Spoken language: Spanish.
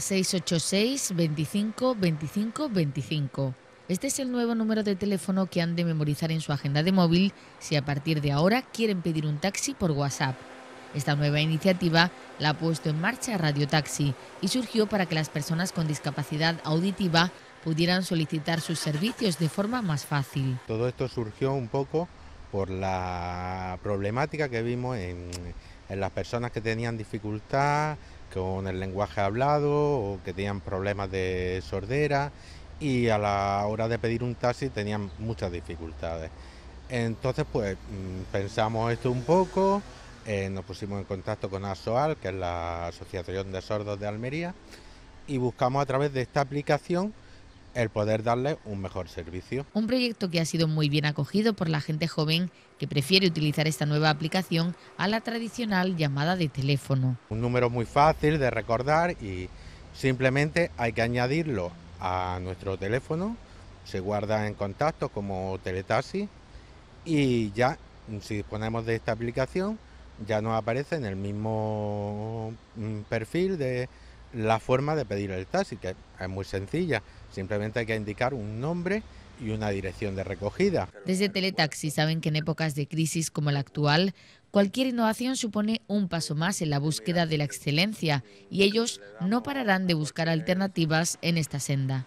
686 25 25 25. Este es el nuevo número de teléfono que han de memorizar en su agenda de móvil si a partir de ahora quieren pedir un taxi por WhatsApp. Esta nueva iniciativa la ha puesto en marcha Radio Taxi y surgió para que las personas con discapacidad auditiva pudieran solicitar sus servicios de forma más fácil. Todo esto surgió un poco por la problemática que vimos en, en las personas que tenían dificultad con el lenguaje hablado o que tenían problemas de sordera y a la hora de pedir un taxi tenían muchas dificultades. Entonces, pues mm, pensamos esto un poco, eh, nos pusimos en contacto con ASOAL, que es la Asociación de Sordos de Almería, y buscamos a través de esta aplicación el poder darle un mejor servicio. Un proyecto que ha sido muy bien acogido por la gente joven que prefiere utilizar esta nueva aplicación a la tradicional llamada de teléfono. Un número muy fácil de recordar y simplemente hay que añadirlo a nuestro teléfono, se guarda en contacto como teletaxi y ya si disponemos de esta aplicación ya nos aparece en el mismo mm, perfil de la forma de pedir el taxi, es muy sencilla. Simplemente hay que indicar un nombre y una dirección de recogida. Desde Teletaxi saben que en épocas de crisis como la actual, cualquier innovación supone un paso más en la búsqueda de la excelencia y ellos no pararán de buscar alternativas en esta senda.